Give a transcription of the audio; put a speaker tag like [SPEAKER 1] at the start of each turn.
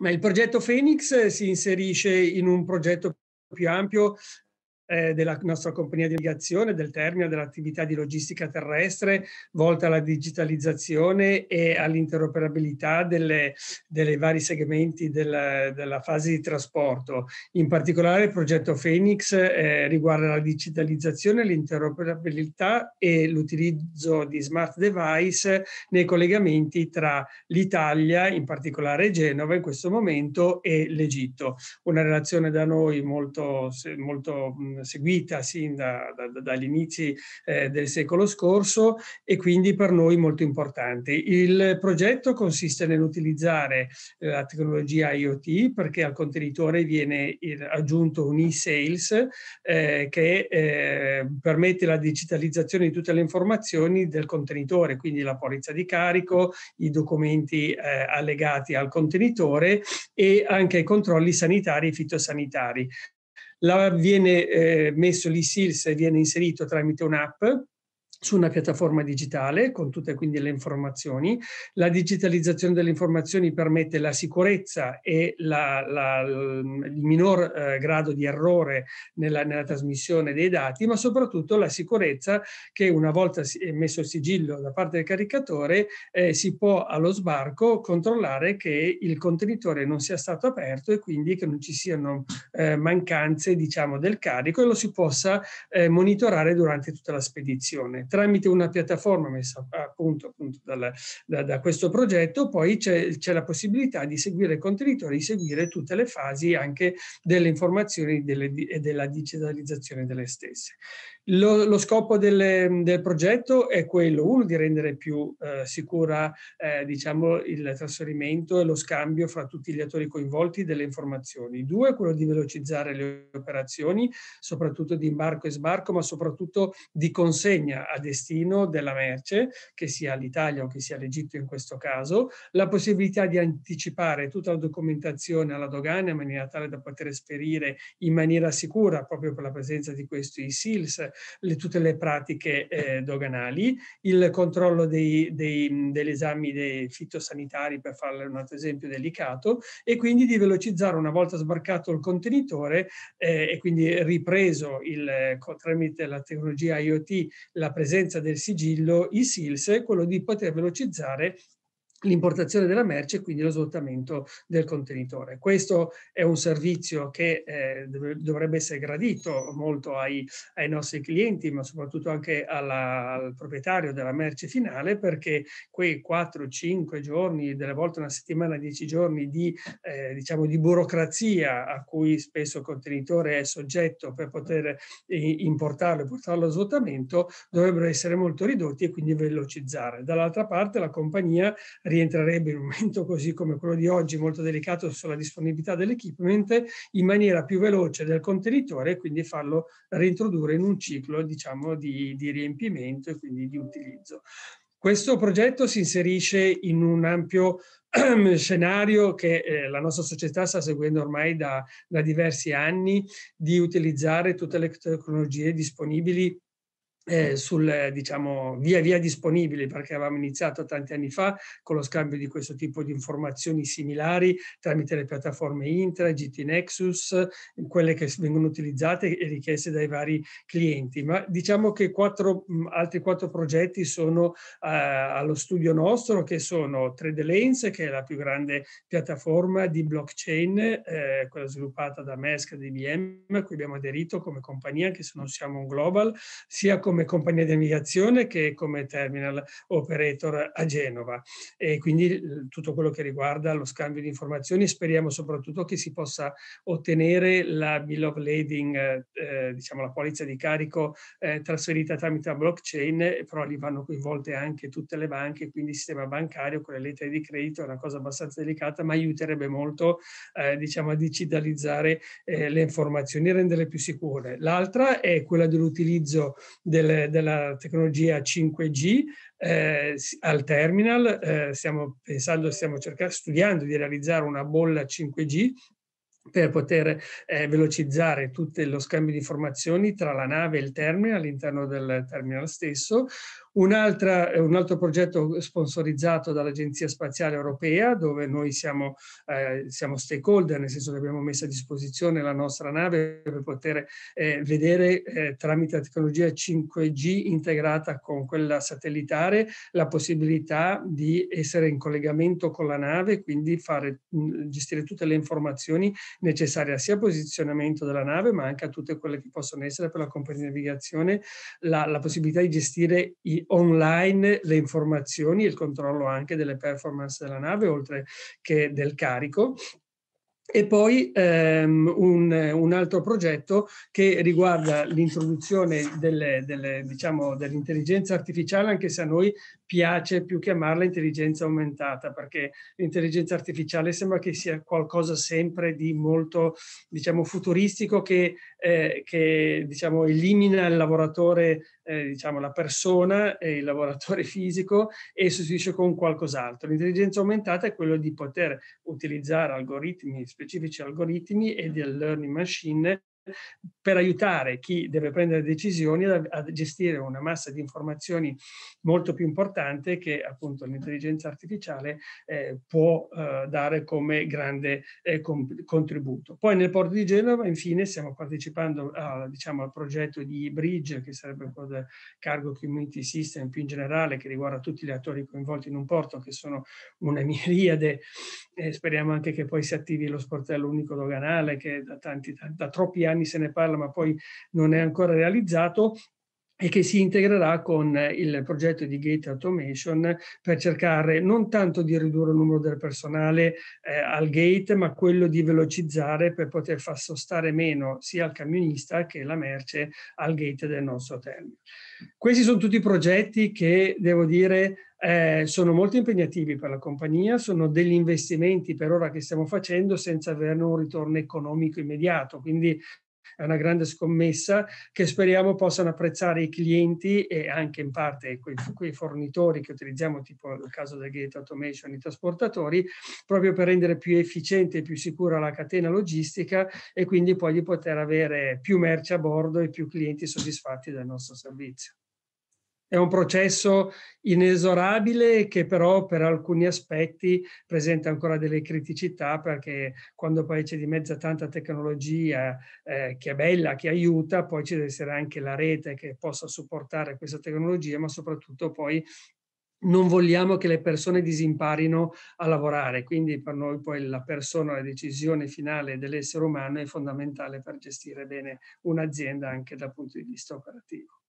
[SPEAKER 1] Ma il progetto Phoenix si inserisce in un progetto più ampio eh, della nostra compagnia di navigazione del termine dell'attività di logistica terrestre volta alla digitalizzazione e all'interoperabilità delle, delle vari segmenti della, della, fase di trasporto. In particolare il progetto Phoenix eh, riguarda la digitalizzazione, l'interoperabilità e l'utilizzo di smart device nei collegamenti tra l'Italia, in particolare Genova in questo momento, e l'Egitto. Una relazione da noi molto, molto seguita sin da, da, dagli inizi eh, del secolo scorso e quindi per noi molto importante. Il progetto consiste nell'utilizzare eh, la tecnologia IoT perché al contenitore viene aggiunto un e-sales eh, che eh, permette la digitalizzazione di tutte le informazioni del contenitore, quindi la polizza di carico, i documenti eh, allegati al contenitore e anche i controlli sanitari e fitosanitari la, viene eh, messo l'ISILS e viene inserito tramite un'app su una piattaforma digitale con tutte quindi le informazioni. La digitalizzazione delle informazioni permette la sicurezza e la, la, il minor eh, grado di errore nella, nella, trasmissione dei dati, ma soprattutto la sicurezza che una volta eh, messo il sigillo da parte del caricatore eh, si può allo sbarco controllare che il contenitore non sia stato aperto e quindi che non ci siano eh, mancanze diciamo, del carico e lo si possa eh, monitorare durante tutta la spedizione tramite una piattaforma messa a punto appunto dal, da, da, questo progetto, poi c'è, c'è la possibilità di seguire il contenitore, di seguire tutte le fasi anche delle informazioni delle, e della digitalizzazione delle stesse. Lo, lo scopo del, del, progetto è quello, uno, di rendere più eh, sicura eh, diciamo, il trasferimento e lo scambio fra tutti gli attori coinvolti delle informazioni, due, quello di velocizzare le operazioni, soprattutto di imbarco e sbarco, ma soprattutto di consegna a destino della merce, che sia l'Italia o che sia l'Egitto in questo caso, la possibilità di anticipare tutta la documentazione alla dogana in maniera tale da poter esperire in maniera sicura, proprio per la presenza di questi SILS, le, tutte le pratiche eh, doganali, il controllo dei, dei, degli esami dei fitosanitari, per fare un altro esempio delicato, e quindi di velocizzare una volta sbarcato il contenitore eh, e quindi ripreso il, tramite la tecnologia IoT la presenza del sigillo, i SILS, quello di poter velocizzare l'importazione della merce e quindi lo svuotamento del contenitore. Questo è un servizio che eh, dovrebbe essere gradito molto ai, ai, nostri clienti, ma soprattutto anche alla, al proprietario della merce finale, perché quei 4-5 giorni, delle volte una settimana, 10 giorni di, eh, diciamo di burocrazia a cui spesso il contenitore è soggetto per poter eh, importarlo e portarlo allo svuotamento, dovrebbero essere molto ridotti e quindi velocizzare. Dall'altra parte la compagnia rientrerebbe in un momento così come quello di oggi, molto delicato sulla disponibilità dell'equipment, in maniera più veloce del contenitore e quindi farlo reintrodurre in un ciclo diciamo, di, di riempimento e quindi di utilizzo. Questo progetto si inserisce in un ampio scenario che eh, la nostra società sta seguendo ormai da, da diversi anni di utilizzare tutte le tecnologie disponibili eh, sul, eh, diciamo, via via disponibili, perché avevamo iniziato tanti anni fa con lo scambio di questo tipo di informazioni similari tramite le piattaforme Intra, GT Nexus, quelle che vengono utilizzate e richieste dai vari clienti. Ma diciamo che quattro, altri quattro progetti sono eh, allo studio nostro, che sono 3D Lens, che è la più grande piattaforma di blockchain, eh, quella sviluppata da MESC e IBM, a cui abbiamo aderito come compagnia, anche se non siamo un global, sia come come compagnia di navigazione che come terminal operator a Genova e quindi eh, tutto quello che riguarda lo scambio di informazioni speriamo soprattutto che si possa ottenere la bill of lading, eh, eh diciamo la polizia di carico eh, trasferita tramite la blockchain, però lì vanno coinvolte anche tutte le banche, quindi il sistema bancario con le lettere di credito è una cosa abbastanza delicata, ma aiuterebbe molto eh, diciamo a digitalizzare eh, le informazioni e renderle più sicure. L'altra è quella dell'utilizzo del delle, della tecnologia 5G eh, al terminal, eh, stiamo pensando, stiamo cercando, studiando di realizzare una bolla 5G per poter eh, velocizzare tutto lo scambio di informazioni tra la nave e il terminal all'interno del terminal stesso, un, altra, eh, un altro progetto sponsorizzato dall'Agenzia Spaziale Europea, dove noi siamo, eh, siamo, stakeholder, nel senso che abbiamo messo a disposizione la nostra nave per poter eh, vedere eh, tramite la tecnologia 5G integrata con quella satellitare la possibilità di essere in collegamento con la nave, quindi fare, mm, gestire tutte le informazioni necessarie sia al posizionamento della nave, ma anche a tutte quelle che possono essere per la compagnia di navigazione la, la possibilità di gestire i online le informazioni e il controllo anche delle performance della nave, oltre che del carico. E poi ehm, un, un, altro progetto che riguarda l'introduzione diciamo, dell'intelligenza artificiale, anche se a noi piace più chiamarla intelligenza aumentata, perché l'intelligenza artificiale sembra che sia qualcosa sempre di molto diciamo, futuristico che, eh, che diciamo, elimina il lavoratore eh, diciamo, la persona e il lavoratore fisico e sostituisce con qualcos'altro. L'intelligenza aumentata è quello di poter utilizzare algoritmi, specifici algoritmi e del learning machine per aiutare chi deve prendere decisioni a, a gestire una massa di informazioni molto più importante che appunto l'intelligenza artificiale eh, può eh, dare come grande eh, com- contributo. Poi nel porto di Genova infine stiamo partecipando a, diciamo, al progetto di Bridge che sarebbe quello del Cargo Community System più in generale che riguarda tutti gli attori coinvolti in un porto che sono una miriade e speriamo anche che poi si attivi lo sportello unico doganale che da, tanti, da troppi anni se ne parla ma poi non è ancora realizzato e che si integrerà con eh, il progetto di Gate Automation per cercare non tanto di ridurre il numero del personale eh, al gate, ma quello di velocizzare per poter far sostare meno sia il camionista che la merce al gate del nostro hotel. Questi sono tutti progetti che, devo dire, eh, sono molto impegnativi per la compagnia, sono degli investimenti per ora che stiamo facendo senza averne un ritorno economico immediato, quindi è una grande scommessa che speriamo possano apprezzare i clienti e anche in parte quei, quei fornitori che utilizziamo, tipo nel caso del gate automation, i trasportatori, proprio per rendere più efficiente e più sicura la catena logistica e quindi poi di poter avere più merci a bordo e più clienti soddisfatti del nostro servizio. È un processo inesorabile che però per alcuni aspetti presenta ancora delle criticità perché quando poi c'è di mezzo tanta tecnologia eh, che è bella, che aiuta, poi ci deve essere anche la rete che possa supportare questa tecnologia, ma soprattutto poi non vogliamo che le persone disimparino a lavorare, quindi per noi poi la persona, la decisione finale dell'essere umano è fondamentale per gestire bene un'azienda anche dal punto di vista operativo.